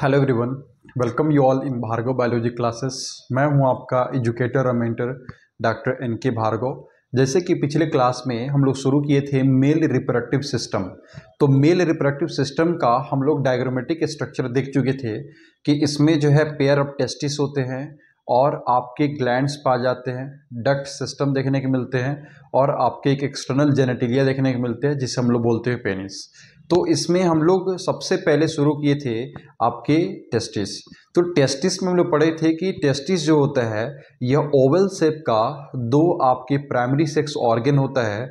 hello everyone welcome you all in Bhargav biology classes मैं हूं आपका एजुकेटर और मेंटर डॉक्टर एन के भार्गव जैसे कि पिछले क्लास में हम लोग शुरू किए थे मेल रिप्रोडक्टिव सिस्टम तो मेल रिप्रोडक्टिव सिस्टम का हम लोग डायग्रामेटिक स्ट्रक्चर देख चुके थे कि इसमें जो है पेयर ऑफ टेस्टिस होते हैं और आपके ग्लैंड्स पा जाते हैं डक्ट सिस्टम देखने के मिलते हैं और आपके एक एक्सटर्नल जेनेटिलिया देखने के मिलते हैं जिसे हम लोग बोलते हैं पेनिस तो इसमें हम लोग सबसे पहले शुरू किए थे आपके टेस्टिस तो टेस्टिस में हम लोग पढ़े थे कि टेस्टिस जो होता है यह ओवल सेप का दो आपके प्राइमरी सेक्स ऑर्गेन होता है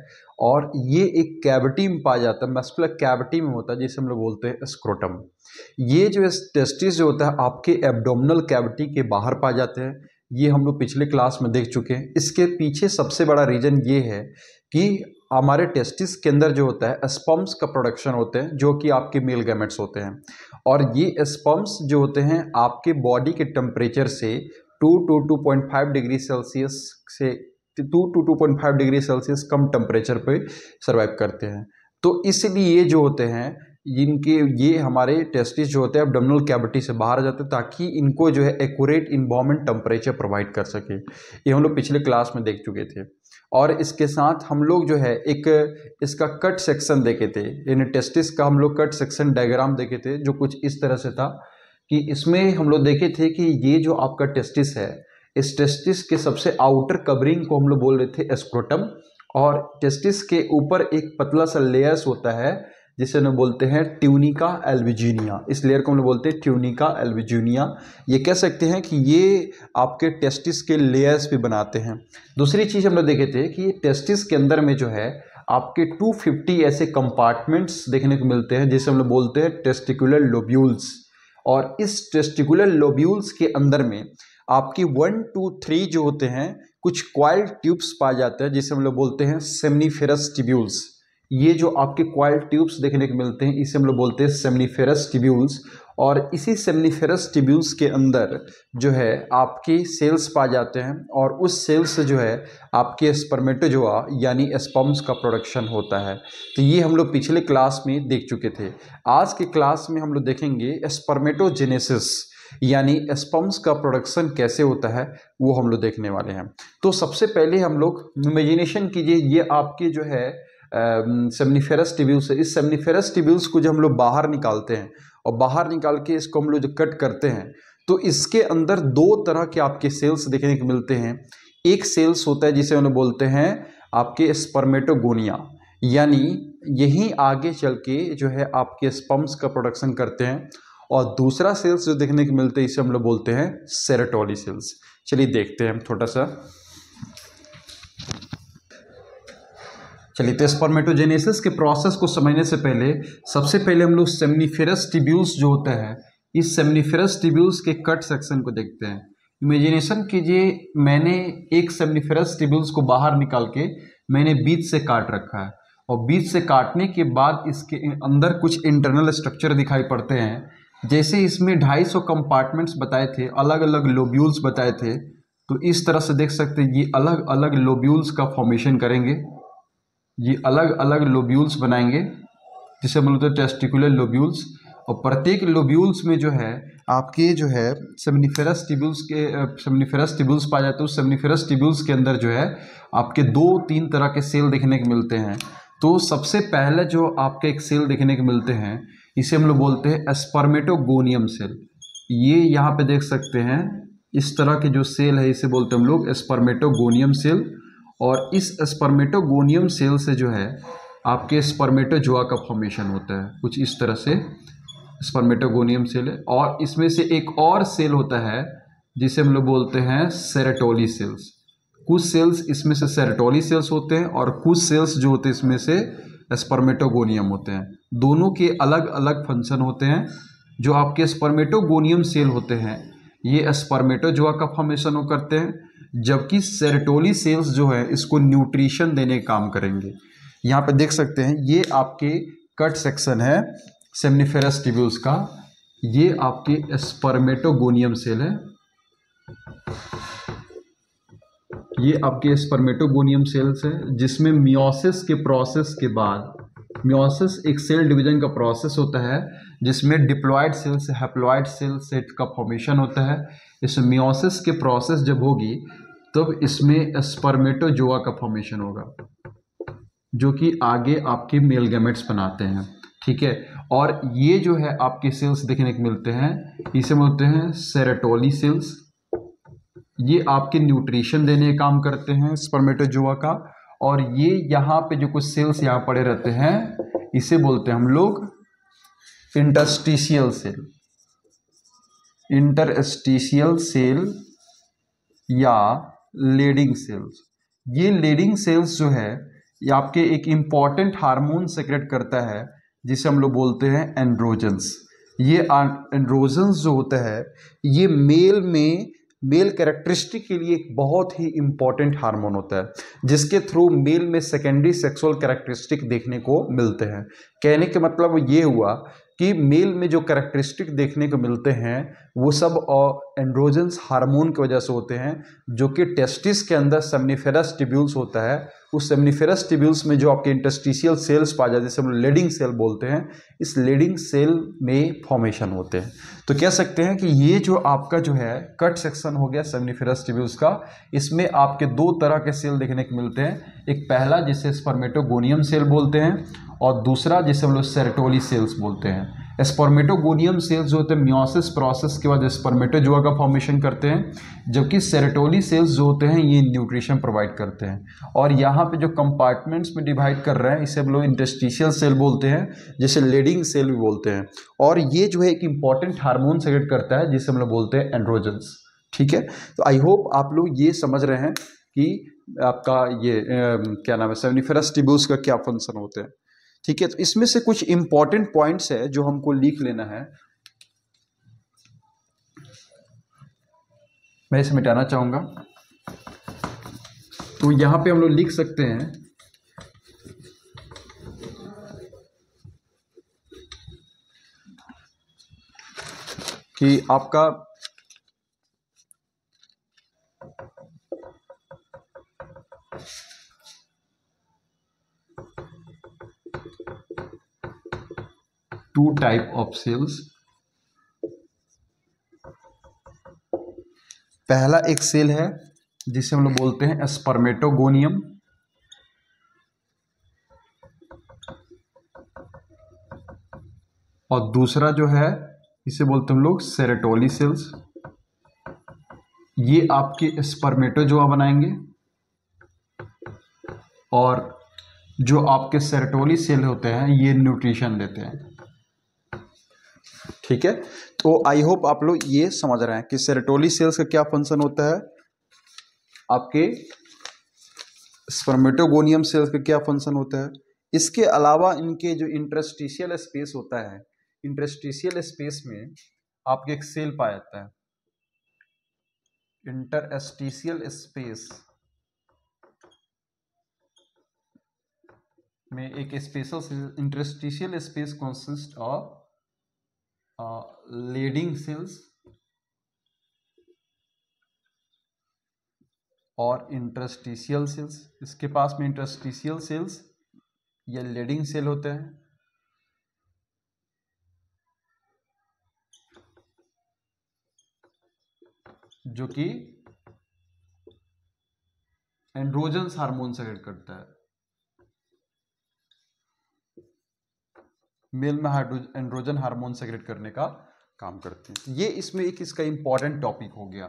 और ये एक कैविटी में पाया जाता है मस्कुलर कैविटी में होता है जिसे हम लोग बोलते हैं स्क्रोटम ये जो टेस्टिस जो होता है आपके एब्डोमिनल कैविटी के बाहर पाए जाते हैं ये हम लोग पिछले क्लास में देख चुके हैं इसके पीछे सबसे बड़ा रीज़न ये है कि हमारे टेस्टिस के अंदर जो होता है स्पम्स का प्रोडक्शन होते हैं जो कि आपके मेल गैमेट्स होते हैं और ये स्पम्स जो होते हैं आपके बॉडी के टेम्परेचर से two two two point five degree Celsius से two two two point five degree Celsius कम टेम्परेचर पे सर्वाइव करते हैं तो इसलिए ये जो होते हैं इनके ये हमारे टेस्टिस जो होते हैं एबडोमिनल कैबिटी से बाहर जाते हैं ताकि इनको जो है एक्यूरेट इन्वामेंट टेम्परेचर प्रोवाइड कर सके ये हम लोग पिछले क्लास में देख चुके थे और इसके साथ हम लोग जो है एक इसका कट सेक्शन देखे थे यानी टेस्टिस का हम लोग कट सेक्शन डायग्राम देखे थे जो कुछ इस तरह से था कि इसमें हम लोग देखे थे कि ये जो आपका टेस्टिस है इस टेस्टिस के सबसे आउटर कवरिंग को हम लोग बोल रहे थे एस्क्रोटम और टेस्टिस के ऊपर एक पतला सा लेयर्स होता है जिसे हम बोलते हैं ट्यूनिका एल्विजीनिया इस लेयर को हम लोग बोलते हैं ट्यूनिका एल्विजीनिया ये कह सकते हैं कि ये आपके टेस्टिस के लेयर्स भी बनाते हैं दूसरी चीज़ हम लोग देखे थे कि ये टेस्टिस के अंदर में जो है आपके 250 ऐसे कंपार्टमेंट्स देखने को मिलते हैं जिसे हम लोग बोलते हैं टेस्टिकुलर लोब्यूल्स और इस टेस्टिकुलर लोब्यूल्स के अंदर में आपकी वन टू थ्री जो होते हैं कुछ क्वाइल ट्यूब्स पाए जाते हैं जिसे हम लोग बोलते हैं सेमनीफेरस टिब्यूल्स ये जो आपके क्वाइल ट्यूब्स देखने को मिलते हैं इसे हम लोग बोलते हैं सेमनीफेरस टिब्यूल्स और इसी सेमनीफेरस टिब्यूल्स के अंदर जो है आपके सेल्स पाए जाते हैं और उस सेल्स से जो है आपके स्पर्मेटोजोआ यानी स्पम्स का प्रोडक्शन होता है तो ये हम लोग पिछले क्लास में देख चुके थे आज के क्लास में हम लोग देखेंगे स्पर्मेटोजेनेसिस यानी स्पम्स का प्रोडक्शन कैसे होता है वो हम लोग देखने वाले हैं तो सबसे पहले हम लोग इमेजिनेशन कीजिए ये आपके जो है सेमनीफेरस टिब्यूल्स है इस सेमनीफेरस टिब्यूल्स को जब हम लोग बाहर निकालते हैं और बाहर निकाल के इसको हम लोग जो कट करते हैं तो इसके अंदर दो तरह के आपके सेल्स देखने को मिलते हैं एक सेल्स होता है जिसे उन्हें बोलते हैं आपके स्पर्मेटोगोनिया यानी यहीं आगे चल के जो है आपके स्पम्स का प्रोडक्शन करते हैं और दूसरा सेल्स जो देखने को मिलते हैं इसे हम लोग बोलते हैं सेरेटोली सेल्स चलिए देखते हैं हम थोड़ा सा चलिए तो स्पर्मेटोजेनेसिस के प्रोसेस को समझने से पहले सबसे पहले हम लोग सेमनीफेरस टिब्यूल्स जो होता है इस सेमनीफेरस टिब्यूल्स के कट सेक्शन को देखते हैं इमेजिनेशन कीजिए मैंने एक सेमनीफेरस टिब्यूल्स को बाहर निकाल के मैंने बीच से काट रखा है और बीच से काटने के बाद इसके अंदर कुछ इंटरनल स्ट्रक्चर दिखाई पड़ते हैं जैसे इसमें ढाई कंपार्टमेंट्स बताए थे अलग अलग लोब्यूल्स बताए थे तो इस तरह से देख सकते हैं ये अलग अलग लोब्यूल्स का फॉर्मेशन करेंगे ये अलग अलग लोब्यूल्स बनाएंगे जिसे हम बोलते हैं टेस्टिकुलर लोब्यूल्स और प्रत्येक लोब्यूल्स में जो है आपके जो है सेमनीफेरस टिब्यूल्स के सेमनीफेरस टिब्यूल्स पाए जाते हैं उस सेमनीफेरस टिब्यूल्स के अंदर जो है आपके दो तीन तरह के सेल देखने को मिलते हैं तो सबसे पहले जो आपके एक सेल देखने को मिलते हैं इसे हम लोग बोलते हैं एस्पर्मेटोगोनियम सेल ये यहाँ पे देख सकते हैं इस तरह के जो सेल है इसे बोलते हैं हम लोग एस्पर्मेटोगोनियम सेल और इस स्पर्मेटोगोनियम सेल से जो है आपके स्पर्मेटोजोआ का फॉर्मेशन होता है कुछ इस तरह से स्पर्मेटोगोनियम सेल है और इसमें से एक और सेल होता है जिसे हम लोग बोलते हैं सेरेटोली सेल्स कुछ सेल्स इसमें से सेरेटोली सेल्स होते हैं और कुछ सेल्स जो होते हैं इसमें से स्पर्मेटोगोनियम होते हैं दोनों के अलग अलग फंक्शन होते हैं जो आपके स्पर्मेटोगोनियम सेल होते हैं ये स्पर्मेटोजोआ का फॉर्मेशन करते हैं जबकि सेरेटोली सेल्स जो है इसको न्यूट्रिशन देने काम करेंगे यहाँ पर देख सकते हैं ये आपके कट सेक्शन है सेमनीफेरस टिब्यूल्स का ये आपके स्पर्मेटोगोनियम सेल है ये आपके स्पर्मेटोगोनियम सेल्स है जिसमें मियोसिस के प्रोसेस के बाद मियोसिस एक सेल डिवीजन का प्रोसेस होता है जिसमें डिप्लॉयड सेल्स से हैप्लॉयड सेल सेट का फॉर्मेशन होता है इस मियोसिस के प्रोसेस जब होगी तब इसमें स्पर्मेटोजोआ का फॉर्मेशन होगा जो कि आगे आपके मेल गैमेट्स बनाते हैं ठीक है और ये जो है आपके सेल्स देखने को मिलते हैं इसे बोलते हैं सेरेटोली सेल्स ये आपके न्यूट्रिशन देने काम करते हैं स्पर्मेटोजोआ का और ये यहाँ पे जो कुछ सेल्स यहाँ पड़े रहते हैं इसे बोलते हैं हम लोग इंडस्ट्रीशियल सेल इंटरस्टिशियल सेल या लेडिंग सेल्स ये लेडिंग सेल्स जो है ये आपके एक इम्पॉर्टेंट हार्मोन सेक्रेट करता है जिसे हम लोग बोलते हैं एंड्रोजन्स ये एंड्रोजन्स जो होता है ये मेल में मेल कैरेक्टरिस्टिक के लिए एक बहुत ही इम्पॉर्टेंट हार्मोन होता है जिसके थ्रू मेल में सेकेंडरी सेक्सुअल कैरेक्टरिस्टिक देखने को मिलते हैं कहने के मतलब ये हुआ कि मेल में जो करेक्टरिस्टिक देखने को मिलते हैं वो सब एंड्रोजन्स हार्मोन की वजह से होते हैं जो कि टेस्टिस के अंदर सेमनीफेरस टिब्यूल्स होता है उस सेमनीफेरस टिब्यूल्स में जो आपके इंटस्टिशियल सेल्स पाए जाते हैं जिसे हम लेडिंग सेल बोलते हैं इस लेडिंग सेल में फॉर्मेशन होते हैं तो कह सकते हैं कि ये जो आपका जो है कट सेक्शन हो गया सेमनीफेरस टिब्यूल्स का इसमें आपके दो तरह के सेल देखने को मिलते हैं एक पहला जिसे स्पर्मेटोगोनियम सेल बोलते हैं और दूसरा जिसे हम लोग सेरेटोली सेल्स बोलते हैं एस्पर्मेटोगोनियम सेल्स जो होते हैं म्योसिस प्रोसेस के बाद एस्पर्मेटोजुआ का फॉर्मेशन करते हैं जबकि सेरेटोली सेल्स जो होते हैं ये न्यूट्रिशन प्रोवाइड करते हैं और यहाँ पे जो कंपार्टमेंट्स में डिवाइड कर रहे हैं इसे हम लोग इंडस्ट्रीशियल सेल बोलते हैं जिसे लेडिंग सेल भी बोलते हैं और ये जो है एक इंपॉर्टेंट हारमोन सेलेक्ट करता है जिसे हम लोग बोलते हैं एंड्रोजन्स ठीक है तो आई होप आप लोग ये समझ रहे हैं कि आपका ये क्या नाम है सेवनिफेरस टिब्यूस का क्या फंक्शन होते हैं ठीक है तो इसमें से कुछ इंपॉर्टेंट पॉइंट्स है जो हमको लिख लेना है मैं इसे मिटाना चाहूंगा तो यहां पे हम लोग लिख सकते हैं कि आपका two type of सेल्स पहला एक सेल है जिसे हम लोग बोलते हैं स्पर्मेटोगोनियम और दूसरा जो है इसे बोलते हम लोग सेरेटोली सेल्स ये आपके स्पर्मेटो जो स्पर्मेटोजोआ बनाएंगे और जो आपके सेरेटोली सेल होते हैं ये न्यूट्रिशन देते हैं ठीक है तो आई होप आप लोग ये समझ रहे हैं कि सेरेटोली सेल्स का क्या फंक्शन होता है आपके स्पर्मेटोगोनियम सेल्स का क्या फंक्शन होता है इसके अलावा इनके जो इंटरस्टिशियल स्पेस होता है इंटरस्टिशियल स्पेस में आपके एक सेल पाया जाता है इंटरस्टिशियल स्पेस में एक special interstitial space consist of Leydig cells और इंटरस्टिशियल सेल्स इसके पास में इंटरस्टिशियल सेल्स या लीडिंग सेल होते हैं जो कि एंड्रोजन हार्मोन सेक्रेट करता है मेल में एंड्रोजन हार्मोन सेक्रेट करने का काम करते हैं ये इसमें एक इसका इम्पॉर्टेंट टॉपिक हो गया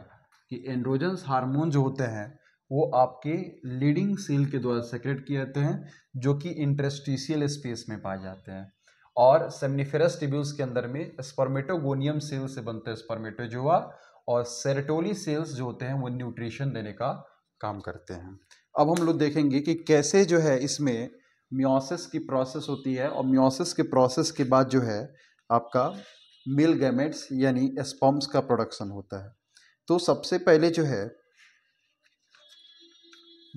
कि एंड्रोजन हार्मोन जो होते हैं वो आपके लीडिंग सेल के द्वारा सेक्रेट किए जाते हैं जो कि इंटरेस्टिशियल स्पेस में पाए जाते हैं और सेमनीफेरस टिब्यूल्स के अंदर में स्पर्मेटोगोनियम सेल से बनते हैं स्पर्मेटोजोआ और सेरेटोली सेल्स जो होते हैं वो न्यूट्रिशन देने का काम करते हैं अब हम लोग देखेंगे कि कैसे जो है इसमें म्योसिस की प्रोसेस होती है और म्योसिस के प्रोसेस के बाद जो है आपका मिल गैमेट्स यानी एस्पॉम्स का प्रोडक्शन होता है तो सबसे पहले जो है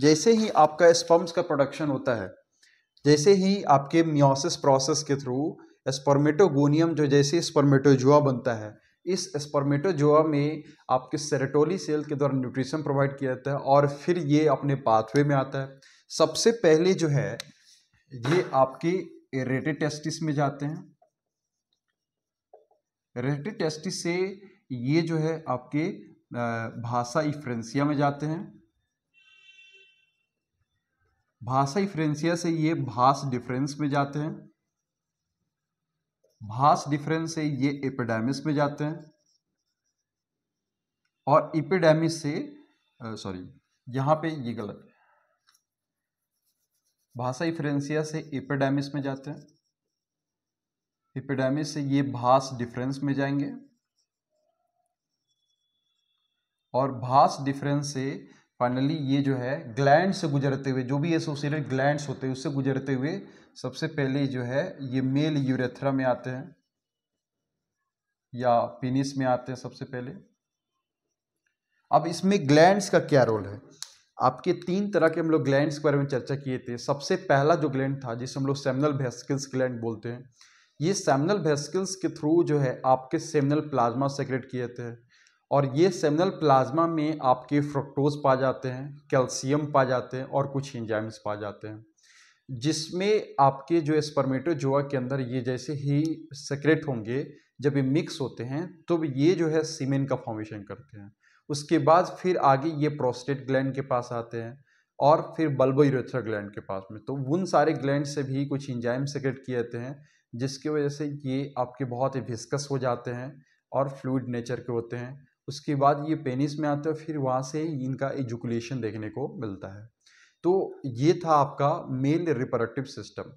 जैसे ही आपका एस्पॉम्स का प्रोडक्शन होता है जैसे ही आपके म्योसिस प्रोसेस के थ्रू एस्पर्मेटोगोनियम जो जैसे स्पर्मेटोजुआ बनता है इस स्पर्मेटोजुआ में आपके सेरेटोली सेल के द्वारा न्यूट्रिशन प्रोवाइड किया जाता है और फिर ये अपने पाथवे में आता है सबसे पहले जो है ये आपके रेटेड टेस्टिस में जाते हैं रेटेड टेस्टिस से ये जो है आपके भाषा इफ्रेंसिया में जाते हैं भाषा इफ्रेंसिया से ये भाष डिफरेंस में जाते हैं भाष डिफरेंस से ये एपिडेमिस में जाते हैं और इपिडेमिस से सॉरी यहां पे ये गलत है भाषा इफ्रेंसिया से एपिडेमिस में जाते हैं एपिडेमिस से ये भाष डिफरेंस में जाएंगे और भाष डिफरेंस से फाइनली ये जो है ग्लैंड से गुजरते हुए जो भी एसोसिएटेड ग्लैंड्स होते हैं उससे गुजरते हुए सबसे पहले जो है ये मेल यूरेथ्रा में आते हैं या पिनिस में आते हैं सबसे पहले अब इसमें ग्लैंड्स का क्या रोल है आपके तीन तरह के हम लोग ग्लैंड्स के बारे में चर्चा किए थे सबसे पहला जो ग्लैंड था जिसे हम लोग सेमनल वेस्किल्स ग्लैंड बोलते हैं ये सेमनल वेस्किल्स के थ्रू जो है आपके सेमनल प्लाज्मा सेक्रेट किए थे और ये सेमनल प्लाज्मा में आपके फ्रक्टोज पा जाते हैं कैल्शियम पा जाते हैं और कुछ इंजाइम्स पा जाते हैं जिसमें आपके जो स्पर्मेटोजोआ के अंदर ये जैसे ही सेक्रेट होंगे जब ये मिक्स होते हैं तो ये जो है सीमेन का फॉर्मेशन करते हैं उसके बाद फिर आगे ये प्रोस्टेट ग्लैंड के पास आते हैं और फिर यूरेथ्रा ग्लैंड के पास में तो उन सारे ग्लैंड से भी कुछ इंजाइम सेक्रेट किए जाते हैं जिसकी वजह से ये आपके बहुत ही विस्कस हो जाते हैं और फ्लूड नेचर के होते हैं उसके बाद ये पेनिस में आते हैं फिर वहाँ से इनका एजुकुलेशन देखने को मिलता है तो ये था आपका मेल रिप्रोडक्टिव सिस्टम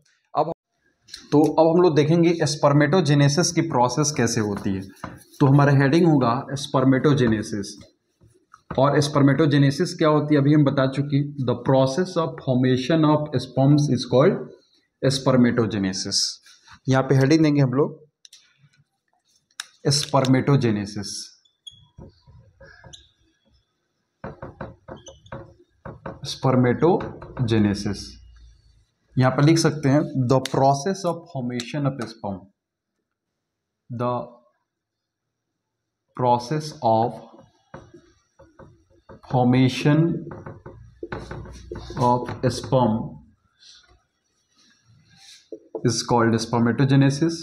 तो अब हम लोग देखेंगे स्पर्मेटोजेनेसिस की प्रोसेस कैसे होती है तो हमारा हेडिंग होगा स्पर्मेटोजेनेसिस और स्पर्मेटोजेनेसिस क्या होती है अभी हम बता चुके the process of formation of sperms is called spermatogenesis यहाँ पे हेडिंग देंगे हम लोग स्पर्मेटोजेनेसिस स्पर्मेटोजेनेसिस यहाँ पर लिख सकते हैं the process of formation of sperm the process of formation of sperm is called spermatogenesis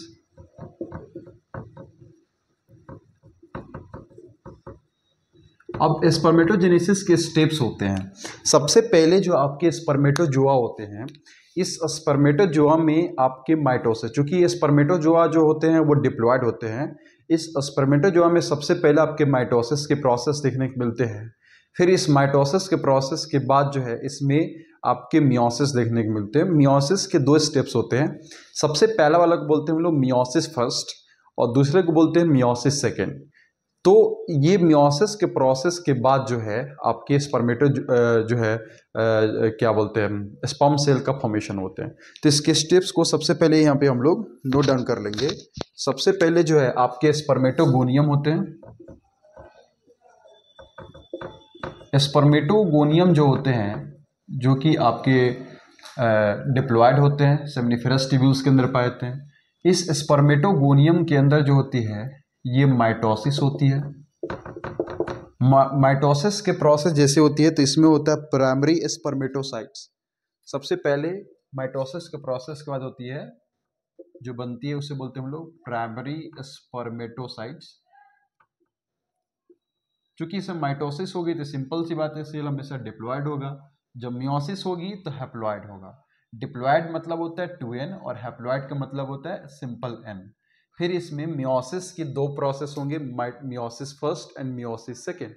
अब स्पर्मेटोजेनेसिस के स्टेप्स होते हैं सबसे पहले जो आपके स्पर्मेटोजोआ होते हैं इस स्पर्मेटोजोआ में आपके माइटोसिस चूँकि ये स्पर्मेटोजोआ जो होते हैं वो डिप्लॉयड होते हैं इस स्पर्मेटोजोआ में सबसे पहले आपके माइटोसिस के प्रोसेस देखने को मिलते हैं फिर इस माइटोसिस के प्रोसेस के बाद जो है इसमें आपके मियोसिस देखने को मिलते हैं मियोसिस के दो स्टेप्स होते हैं सबसे पहला वाला को बोलते हैं हम लोग मियोसिस फर्स्ट और दूसरे को बोलते हैं मियोसिस सेकेंड तो ये म्योसिस के प्रोसेस के बाद जो है आपके स्पर्मेटो जो है क्या बोलते हैं स्पम सेल का फॉर्मेशन होते हैं तो इसके स्टेप्स को सबसे पहले यहाँ पे हम लोग नोट डाउन कर लेंगे सबसे पहले जो है आपके स्पर्मेटोगोनियम होते हैं स्पर्मेटोगोनियम जो होते हैं जो कि आपके डिप्लॉयड होते हैं सेमिनिफेरस ट्यूब्यूल्स के अंदर पाए जाते हैं इस स्पर्मेटोगोनियम के अंदर जो होती है ये माइटोसिस होती है माइटोसिस के प्रोसेस जैसे होती है तो इसमें होता है प्राइमरी स्पर्मेटोसाइट्स सबसे पहले माइटोसिस के प्रोसेस के बाद होती है जो बनती है उसे बोलते हैं हम लोग प्राइमरी स्पर्मेटोसाइट्स चूंकि इसमें माइटोसिस होगी तो सिंपल सी बात है सेल हमेशा डिप्लॉयड होगा जब म्योसिस होगी तो हैप्लॉयड होगा डिप्लॉयड मतलब होता है टू एन और हैप्लॉयड का मतलब होता है सिंपल एन फिर इसमें म्योसिस के दो प्रोसेस होंगे meiosis first and meiosis second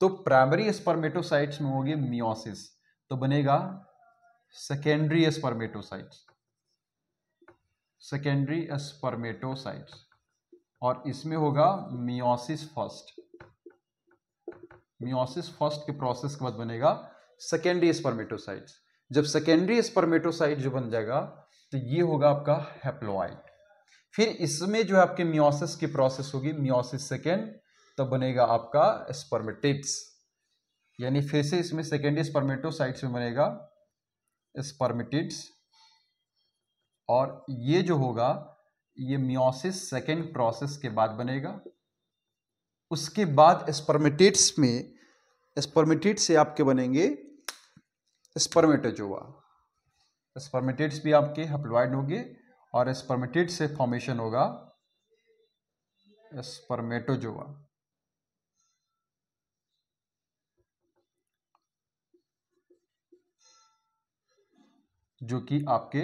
तो प्राइमरी स्पर्मेटोसाइट्स में होगी मियोसिस तो बनेगा सेकेंडरी स्पर्मेटोसाइट्स सेकेंडरी स्पर्मेटोसाइट्स और इसमें होगा मियोसिस फर्स्ट मियोसिस फर्स्ट के प्रोसेस के बाद बनेगा सेकेंडरी स्पर्मेटोसाइट्स जब सेकेंडरी स्पर्मेटोसाइट जो बन जाएगा तो ये होगा आपका हेप्लोइड फिर इसमें जो है आपके मियोसिस की प्रोसेस होगी मियोसिस सेकेंड तब बनेगा आपका स्पर्मेटिट्स यानी फिर से इसमें सेकेंडरी स्पर्मेटोसाइट्स में बनेगा स्पर्मेटिड्स और ये जो होगा ये मियोसिस सेकेंड प्रोसेस के बाद बनेगा उसके बाद स्पर्मेटिट्स में स्पर्मेटिट से आपके बनेंगे स्पर्मेटोजोआ स्पर्मेटिट्स भी आपके हप्लॉइड होंगे और स्पर्मेटिड से फॉर्मेशन होगा स्पर्मेटोजोआ जो कि आपके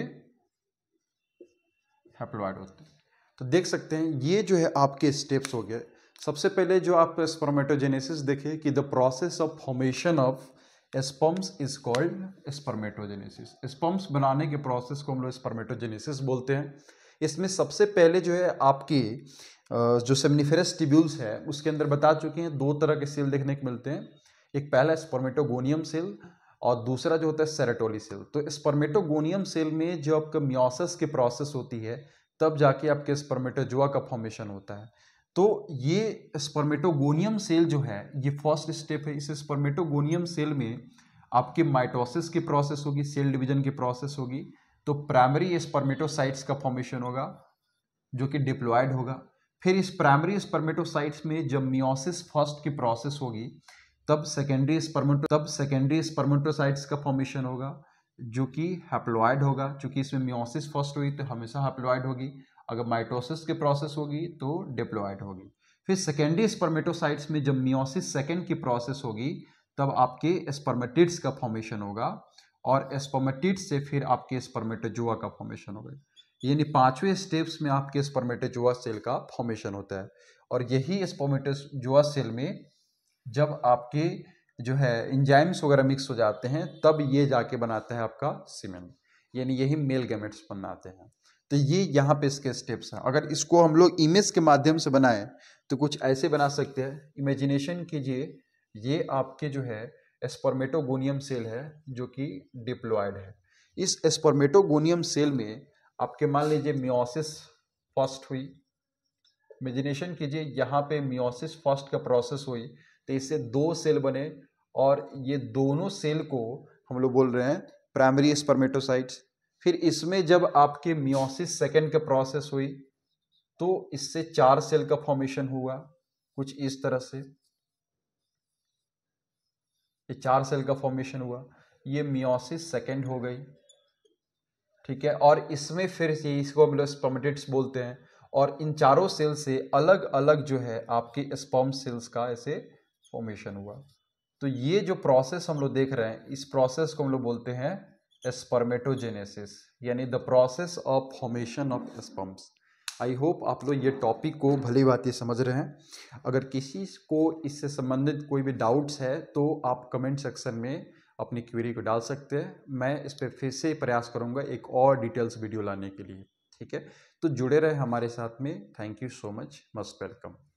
हैप्लोइड होते हैं तो देख सकते हैं ये जो है आपके स्टेप्स हो गए सबसे पहले जो आप स्पर्मेटोजेनेसिस देखे कि the process of formation of sperms is called spermatogenesis sperms बनाने के प्रोसेस को हम लोग स्पर्मेटोजेनेसिस बोलते हैं इसमें सबसे पहले जो है आपकी जो सेमनीफेरस टिब्यूल्स है उसके अंदर बता चुके हैं दो तरह के सेल देखने को मिलते हैं एक पहला स्पर्मेटोगोनियम सेल और दूसरा जो होता है सेरेटोली सेल तो स्पर्मेटोगोनियम सेल में जो आपका म्योसिस की प्रोसेस होती है तब जाके आपके स्पर्मेटोजोआ का फॉर्मेशन होता है तो ये स्पर्मेटोगोनियम सेल जो है ये फर्स्ट स्टेप है इस स्पर्मेटोगोनियम सेल में आपके माइटोसिस की प्रोसेस होगी सेल डिवीजन की प्रोसेस होगी तो प्राइमरी स्पर्मेटोसाइट्स का फॉर्मेशन होगा जो कि डिप्लॉयड होगा फिर इस प्राइमरी स्पर्मेटोसाइट्स में जब मियोसिस फर्स्ट की प्रोसेस होगी तब सेकेंडरी स्पर्मेटो तब सेकेंडरी स्पर्मेटोसाइट्स का फॉर्मेशन होगा जो कि हैप्लॉयड होगा चूंकि इसमें मियोसिस फर्स्ट हुई तो हमेशा हैप्लॉयड होगी अगर माइटोसिस की प्रोसेस होगी तो डिप्लोइड होगी फिर सेकेंडरी स्पर्मेटोसाइट्स में जब मियोसिस सेकेंड की प्रोसेस होगी तब आपके स्पर्मेटिड्स का फॉर्मेशन होगा और स्पर्मेटिड्स से फिर आपके स्पर्मेटोजुआ का फॉर्मेशन होगा यानी पांचवें स्टेप्स में आपके स्पर्मेटोजुआ सेल का फॉर्मेशन होता है और यही स्पर्मेटोजुआ सेल में जब आपके जो है इंजाइम्स वगैरह मिक्स हो जाते हैं तब ये जाके बनाता है आपका सीमेंट यानी यही मेल गैमेट्स बनाते हैं तो ये यहाँ पे इसके स्टेप्स हैं अगर इसको हम लोग इमेज के माध्यम से बनाएं तो कुछ ऐसे बना सकते हैं इमेजिनेशन कीजिए ये आपके जो है एस्पोर्मेटोगोनियम सेल है जो कि डिप्लॉयड है इस एस्पोर्मेटोगोनियम सेल में आपके मान लीजिए म्योसिस फर्स्ट हुई इमेजिनेशन कीजिए यहाँ पे म्योसिस फर्स्ट का प्रोसेस हुई तो इससे दो सेल बने और ये दोनों सेल को हम लोग बोल रहे हैं प्राइमरी स्पर्मेटोसाइट्स फिर इसमें जब आपके मियोसिस सेकेंड के प्रोसेस हुई तो इससे चार सेल का फॉर्मेशन हुआ कुछ इस तरह से ये चार सेल का फॉर्मेशन हुआ ये मियोसिस सेकेंड हो गई ठीक है और इसमें फिर से इसको हम लोग स्पर्मेटिट्स बोलते हैं और इन चारों सेल से अलग अलग जो है आपके स्पर्म सेल्स का ऐसे फॉर्मेशन हुआ तो ये जो प्रोसेस हम लोग देख रहे हैं इस प्रोसेस को हम लोग बोलते हैं स्पर्मेटोजेनेसिस यानी the process of formation of sperms I hope आप लोग ये टॉपिक को भली बात समझ रहे हैं अगर किसी को इससे संबंधित कोई भी डाउट्स है तो आप कमेंट सेक्शन में अपनी क्वेरी को डाल सकते हैं मैं इस पर फिर से प्रयास करूँगा एक और डिटेल्स वीडियो लाने के लिए ठीक है तो जुड़े रहे हमारे साथ में thank you so much most welcome